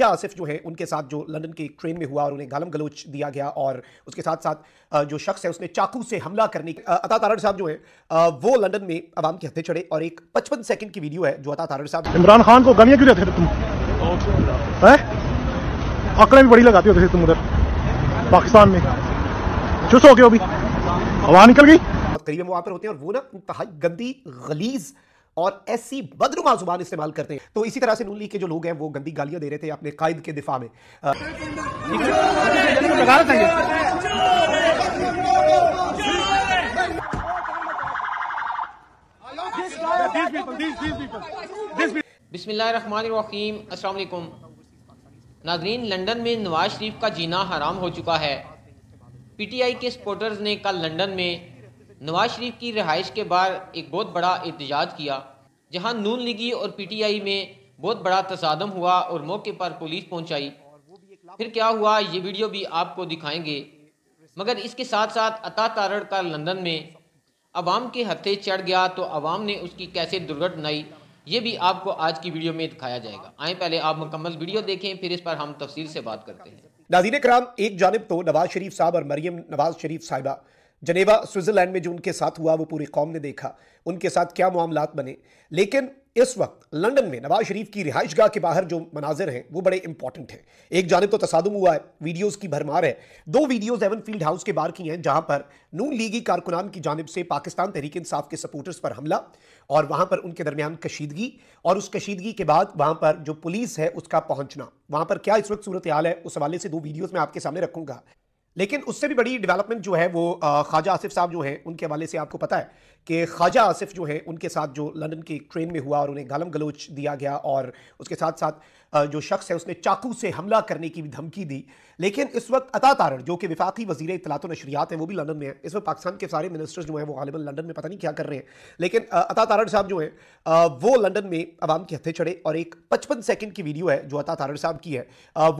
Sharjah Asif जो है उनके साथ जो लंदन की ट्रेन में हुआ और उन्हें गालम गलोच दिया गया और उसके साथ साथ जो शख्स है उसने चाकू से हमला करने अता तारण साहब जो है वो लंदन में आवाम के हथे चढ़े और एक पचपन सेकंड की वीडियो है जो अता तारण साहब इमरान खान को गलियाँ क्यों देते तुम आंकड़े भी बड़ी लगाती होते तुम उधर पाकिस्तान में चुस्त हो गए अभी हवा निकल गई करीब वहां पर होते हैं और वो ना इंतहा गंदी गलीज़ और ऐसी बदरुमा जुबान इस्तेमाल करते हैं तो इसी तरह से नूली के जो लोग हैं वो गंदी गालियां दे रहे थे अपने कायद के दिफा में बिस्मिल्लाम बिस्मिल्लाहिर्रहमानिर्रहीम नाजरीन लंदन में नवाज शरीफ का जीना हराम हो चुका है पीटीआई के सपोर्टर्स ने कल लंदन में नवाज शरीफ की रहाइश के बाद एक बहुत बड़ा एहतजाज किया जहां नून लीगी और पीटीआई में बहुत बड़ा तसादम हुआ और मौके पर पुलिस पहुंचाई फिर क्या हुआ ये वीडियो भी आपको दिखाएंगे मगर इसके साथ साथ अता तारड़ का लंदन में आवाम के हथे चढ़ गया तो आवाम ने उसकी कैसे दुर्घटनाई ये भी आपको आज की वीडियो में दिखाया जाएगा आए पहले आप मुकम्मल वीडियो देखें फिर इस पर हम तफसील से बात करते हैं नाजीन कराम एक जानब तो नवाज शरीफ साहब और मरियम नवाज शरीफ साहिबा जनेवा स्विट्जरलैंड में जो उनके साथ हुआ वो पूरी कौम ने देखा उनके साथ क्या मामला बने लेकिन इस वक्त लंदन में नवाज शरीफ की रिहाइशगाह के बाहर जो मनाजिर हैं वो बड़े इंपॉर्टेंट हैं एक जानब तो तसादम हुआ है वीडियोस की भरमार है दो वीडियोस एवन फील्ड हाउस के बाहर की हैं जहां पर नून लीगी कारकुनान की जानब से पाकिस्तान तहरीक इंसाफ के सपोर्टर्स पर हमला और वहां पर उनके दरमियान कशीदगी और उस कशीदगी के बाद वहां पर जो पुलिस है उसका पहुंचना वहां पर क्या इस वक्त सूरत हाल है उस हवाले से दो वीडियोज़ में आपके सामने रखूंगा लेकिन उससे भी बड़ी डेवलपमेंट जो है वो ख्वाजा आसिफ साहब जो है उनके हवाले से आपको पता है कि ख्वाजा आसिफ जो है उनके साथ जो लंदन की ट्रेन में हुआ और उन्हें गालम गलोच दिया गया और उसके साथ साथ जो शख्स है उसने चाकू से हमला करने की भी धमकी दी लेकिन इस वक्त अता तारण जो कि विफाकी वजीर इतलात नशरियात हैं वो भी लंदन में है इस वक्त पाकिस्तान के सारे मिनिस्टर्स जो हैं वो गालिबा लंदन में पता नहीं क्या कर रहे हैं लेकिन अता तारण साहब जो हैं वो लंदन में आवाम के हथे चढ़े और एक पचपन सेकेंड की वीडियो है जो अता तारण साहब की है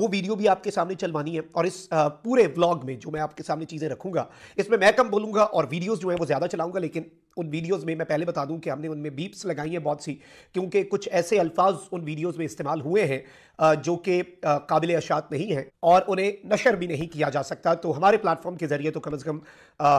वो वीडियो भी आपके सामने चलवानी है और इस पूरे ब्लॉग में जो मैं आपके सामने चीज़ें रखूँगा इसमें मैं कम बोलूँगा और वीडियोज़ जो है वो ज़्यादा चलाऊँगा लेकिन उन वीडियोस में मैं पहले बता दूं कि हमने उनमें बीप्स लगाई हैं बहुत सी क्योंकि कुछ ऐसे अल्फाज उन वीडियोस में इस्तेमाल हुए हैं जो कि काबिल अशात नहीं हैं और उन्हें नशर भी नहीं किया जा सकता तो हमारे प्लेटफॉर्म के ज़रिए तो कम अज़ कम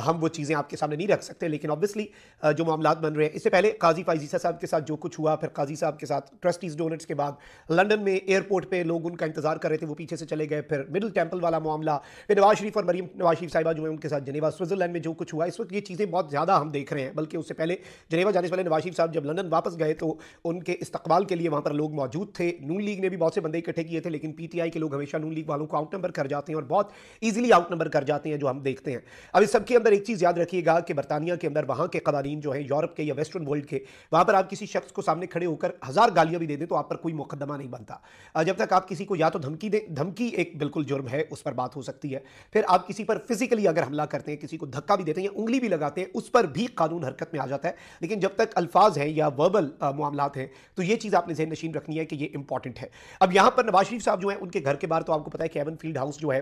हम वो चीज़ें आपके सामने नहीं रख सकते लेकिन ऑब्वियसली जो मामला बन रहे हैं इससे पहले काजी फाइजीसा साहब के साथ जो कुछ हुआ फिर काजी साहब के साथ ट्रस्टीज़ डोनेट्स के बाद लंडन में एयरपोर्ट पर लोग उनका इंतज़ार कर रहे थे वो पीछे से चले गए फिर मिडिल टेम्पल वाला मामला फिर नवाज शरीफ और मरीम नवाज शरीफ साहिबा जो है उनके साथ जनेवा स्विट्ज़रलैंड में जो कुछ हुआ इस वक्त ये चीज़ें बहुत ज़्यादा हम देख रहे हैं बल्कि उससे पहले जनेवा जाने से पहले नवाज शरीफ साहब जब लंदन वापस गए तो उनके इस्तकबाल के लिए वहाँ पर लोग मौजूद थे नून लीग ने भी बहुत से बंदे इकट्ठे किए थे लेकिन पीटीआई के लोग हमेशा नून लीग वालों को आउट नंबर कर जाते हैं और बहुत ईजिली आउट नंबर कर जाते हैं जो हम देखते हैं अब इस सबके अंदर एक चीज़ याद रखिएगा कि बरतानिया के अंदर वहाँ के कवानी जो है यूरोप के या वेस्टर्न वर्ल्ड के वहाँ पर आप किसी शख्स को सामने खड़े होकर हज़ार गालियाँ भी दे दें तो आप पर कोई मुकदमा नहीं बनता जब तक आप किसी को या तो धमकी दें धमकी एक बिल्कुल जुर्म है उस पर बात हो सकती है फिर आप किसी पर फिजिकली अगर हमला करते हैं किसी को धक्का भी देते हैं या उंगली भी लगाते हैं उस पर भी कानून हरकत में आ जाता है लेकिन जब तक अल्फाज हैं या वर्बल मामला हैं तो ये चीज़ आपने जहन नशीन रखनी है कि ये इंपॉर्टेंट है अब यहाँ पर नवाज शरीफ साहब जो है उनके घर के बाहर तो आपको पता है कैबन फील्ड हाउस जो है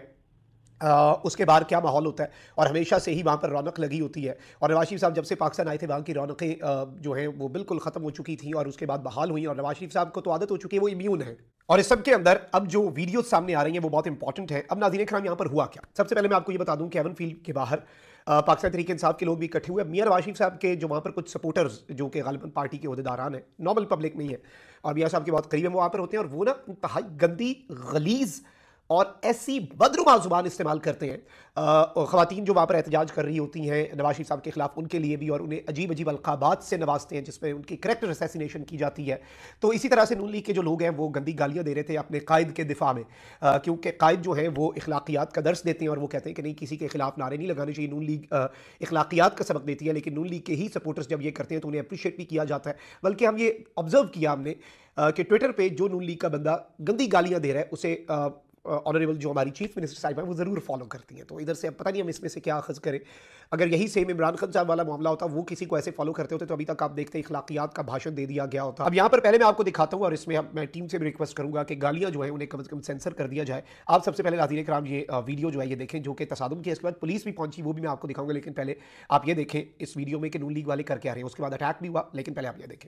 आ, उसके बाहर क्या माहौल होता है और हमेशा से ही वहाँ पर रौनक लगी होती है और नवाज शरीफ साहब जब से पाकिस्तान आए थे वहाँ की रौनकें जो हैं वो बिल्कुल ख़त्म हो चुकी थी और उसके बाद बहाल हुई और नवाज शरीफ साहब को तो आदत हो चुकी है वो इम्यून है और इस सब के अंदर अब जो वीडियो सामने आ रही हैं वो बहुत इंपॉर्टेंट है अब नाजीन खराम यहाँ पर हुआ क्या सबसे पहले मैं आपको ये बता दूँ कि एवन फील्ड के बाहर पाकिस्तान तरीके इंसाफ के लोग भी इकट्ठे हुए मियर वाशिफ साहब के जो वहाँ पर कुछ सपोर्टर्स जो कि गालिबा पार्टी के अहदेदारान हैं नॉर्मल पब्लिक नहीं है और मियाँ साहब के बहुत करीब हम वहाँ पर होते हैं और वो ना इंतहाई गंदी गलीज़ और ऐसी बदरुमा ज़ुबान इस्तेमाल करते हैं ख़वान जो वहाँ पर एहतजाज कर रही होती हैं नवाशी साहब के ख़िलाफ़ उनके लिए भी और उन्हें अजीब अजीब अलकाबात से नवाजते हैं जिसमें उनकी करेक्टर असैसिनेशन की जाती है तो इसी तरह से नून लीग के जो लोग हैं वो गंदी गालियाँ दे रहे थे अपने कायद के दिफा में क्योंकि कायद जो है वो अखलाकियात का दर्श देते हैं और वो कहते हैं कि नहीं किसी के ख़िलाफ़ नारे नहीं लगाने चाहिए नून लीग अखलाकियात का सबक देती है लेकिन नून लीग के ही सपोर्टर्स जब ये करते हैं तो उन्हें अप्रिशिएट भी किया जाता है बल्कि हम ये ऑब्ज़र्व किया हमने कि ट्विटर पर जो नून लीग का बंदा गंदी गालियाँ दे रहा है उसे ऑनरेबल जो हमारी चीफ मिनिस्टर साहिबा है वो ज़रूर फॉलो करती हैं तो इधर से अब पता नहीं हम इसमें से क्या अखज़ करें अगर यही सेम इमरान खान साहब वाला मामला होता वो किसी को ऐसे फॉलो करते होते तो अभी तक आप देखते इखलाकियात का भाषण दे दिया गया होता अब यहाँ पर पहले मैं आपको दिखाता हूँ और इसमें मैं टीम से भी रिक्वेस्ट करूँगा कि गालियाँ जो है उन्हें कम अज़ कम सेंसर कर दिया जाए आप सबसे पहले नाजीन कराम ये वीडियो जो है ये देखें जो कि तसादम की इसके बाद पुलिस भी पहुंची वो भी मैं आपको दिखाऊंगा लेकिन पहले आप ये देखें इस वीडियो में कि नून लीग वाले करके आ रहे हैं उसके बाद अटैक भी हुआ लेकिन पहले आप ये देखें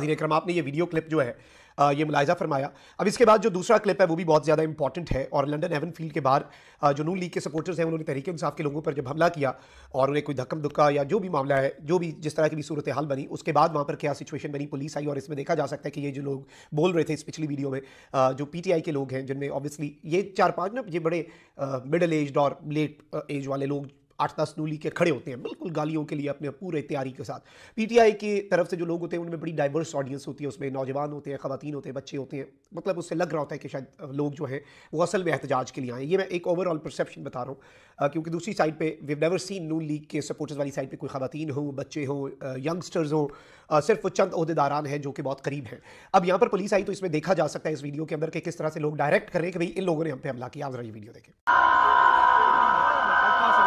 जी ने क्रम आपने ये वीडियो क्लिप जो है ये मुलायजा फरमाया अब इसके बाद जो दूसरा क्लिप है वो भी बहुत ज़्यादा इंपॉर्टेंट है और लंदन एवन फील्ड के बाहर जो नू लीग के सपोर्टर्स हैं उन्होंने तरीके इंसाफ के लोगों पर जब हमला किया और उन्हें कोई धक्म धुक्का या जो भी मामला है जो भी जिस तरह की भी सूरत हाल बनी उसके बाद वहाँ पर क्या सिचुएशन बनी पुलिस आई और इसमें देखा जा सकता है कि ये जो लोग बोल रहे थे इस पिछली वीडियो में जो पी टी आई के लोग हैं जिनमें ऑब्वियसली ये चार पाँच ना ये बड़े मिडल एज और लेट एज वाले लोग आठ दस नूली के खड़े होते हैं बिल्कुल गालियों के लिए अपने पूरे तैयारी के साथ पीटीआई की तरफ से जो लोग होते हैं उनमें बड़ी डाइवर्स ऑडियंस होती है उसमें नौजवान होते हैं खातन होते हैं बच्चे होते हैं मतलब उससे लग रहा होता है कि शायद लोग जो हैं वो असल में एहतजाज के लिए आए ये मैं एक ओवरऑल परसेप्शन बता रहा हूँ क्योंकि दूसरी साइड पर we never seen Noon League के सपोर्टर्स वाली साइड पर कोई खातन हो बच्चे हों यंगस्टर्स हों सिर्फ वो चंद अहदेदारान हैं जो कि बहुत करीब हैं अब यहाँ पर पुलिस आई तो इसमें देखा जा सकता है इस वीडियो के अंदर कि किस तरह से लोग डायरेक्ट कर रहे हैं कि भाई इन लोगों ने हम पे हमला किया वीडियो देखें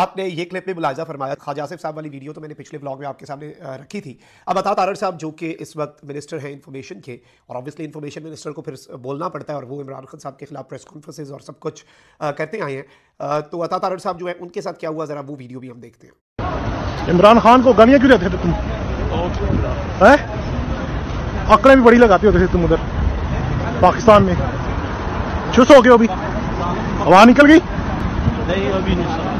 आपने ये क्लिप में मुलायजा फरमाया खाजा आसिफ साहब वाली वीडियो तो मैंने पिछले ब्लॉग में आपके सामने रखी थी अब अता तारर साहब जो कि इस वक्त मिनिस्टर हैं इंफॉर्मेशन के और ऑब्वियसली इन्फॉर्मेशन मिनिस्टर को फिर बोलना पड़ता है और वो इमरान खान साहब के खिलाफ प्रेस कॉन्फ्रेंसेज और सब कुछ करते आए हैं तो अतात तारर साहब जो है उनके साथ क्या हुआ ज़रा वो वीडियो भी हम देखते हैं इमरान खान को गालियाँ क्यों देते थे तुम है अकड़े भी बड़ी लगाते होते थे तुम उधर पाकिस्तान में छुस हो गए अभी हवा निकल गई नहीं अभी नहीं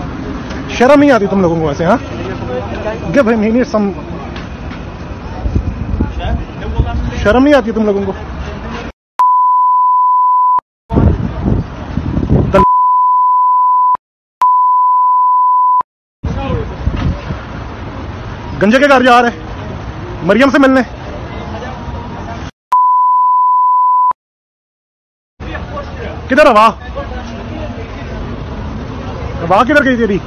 शर्म ही आती तुम लोगों को ऐसे हाँ give him he need some शर्म नहीं आती तुम लोगों को गंजे के घर जा रहे मरियम से मिलने किधर हवा हवा किधर गई तेरी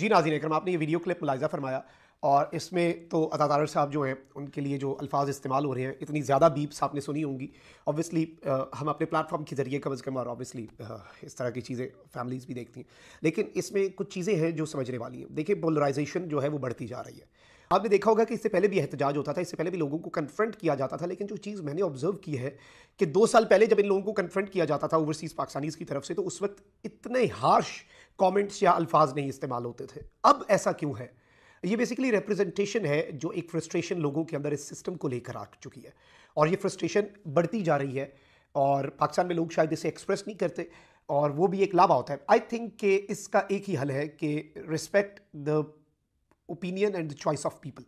जी नाजी नेक्रम आपने ये वीडियो क्लिप मुलायजा फरमाया और इसमें तो अदादार साहब जो हैं उनके लिए जो अल्फाज इस्तेमाल हो रहे हैं इतनी ज़्यादा बीप्स आपने सुनी होंगी ऑब्वियसली हम अपने प्लेटफॉर्म के ज़रिए कम अज़ कम और ऑब्वियसली इस तरह की चीज़ें फैमिलीज़ भी देखती हैं लेकिन इसमें कुछ चीज़ें हैं जो समझने वाली हैं देखिए पोलराइजेशन जो है वो बढ़ती जा रही है आपने देखा होगा कि इससे पहले भी एहतजाज होता था इससे पहले भी लोगों को कन्फ्रंट किया जाता था लेकिन जो चीज़ मैंने ऑब्जर्व की है कि दो साल पहले जब इन लोगों को कन्फ्रंट किया जाता था ओवरसीज़ पाकिस्तानीज़ की तरफ से तो उस वक्त इतने हार्श कमेंट्स या अल्फाज नहीं इस्तेमाल होते थे अब ऐसा क्यों है ये बेसिकली रिप्रेजेंटेशन है जो एक फ्रस्ट्रेशन लोगों के अंदर इस सिस्टम को लेकर आ चुकी है और ये फ्रस्ट्रेशन बढ़ती जा रही है और पाकिस्तान में लोग शायद इसे एक्सप्रेस नहीं करते और वो भी एक लाभ होता है आई थिंक कि इसका एक ही हल है कि respect the opinion and the choice of people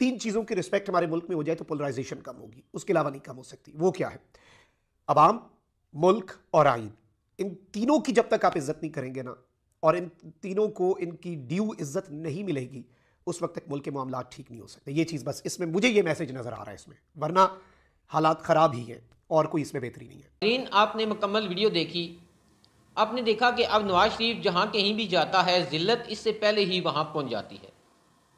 तीन चीज़ों की रिस्पेक्ट हमारे मुल्क में हो जाए तो पोलराइजेशन कम होगी उसके अलावा नहीं कम हो सकती वो क्या है आवाम मुल्क और आइन इन तीनों की जब तक आप इज्जत नहीं करेंगे ना और इन तीनों को इनकी ड्यू इज्जत नहीं मिलेगी उस वक्त तक मुल्क के मामला ठीक नहीं हो सकते ये चीज़ बस इसमें मुझे ये मैसेज नज़र आ रहा है इसमें वरना हालात ख़राब ही हैं और कोई इसमें बेहतरी नहीं है लेकिन आपने मुकम्मल वीडियो देखी आपने देखा कि अब नवाज शरीफ जहाँ कहीं भी जाता है जिल्लत इससे पहले ही वहाँ पहुँच जाती है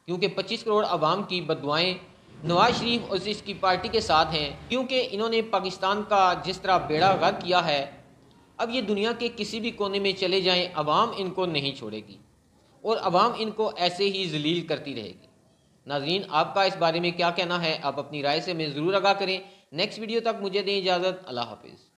क्योंकि पच्चीस करोड़ आवाम की बदवाएँ नवाज शरीफ और इसकी पार्टी के साथ हैं क्योंकि इन्होंने पाकिस्तान का जिस तरह बेड़ा गर्क किया है अब ये दुनिया के किसी भी कोने में चले जाएं आवाम इनको नहीं छोड़ेगी और आवाम इनको ऐसे ही जलील करती रहेगी नाजीन आपका इस बारे में क्या कहना है आप अपनी राय से मैं ज़रूर आगा करें नेक्स्ट वीडियो तक मुझे दें इजाज़त अल्लाह हाफिज़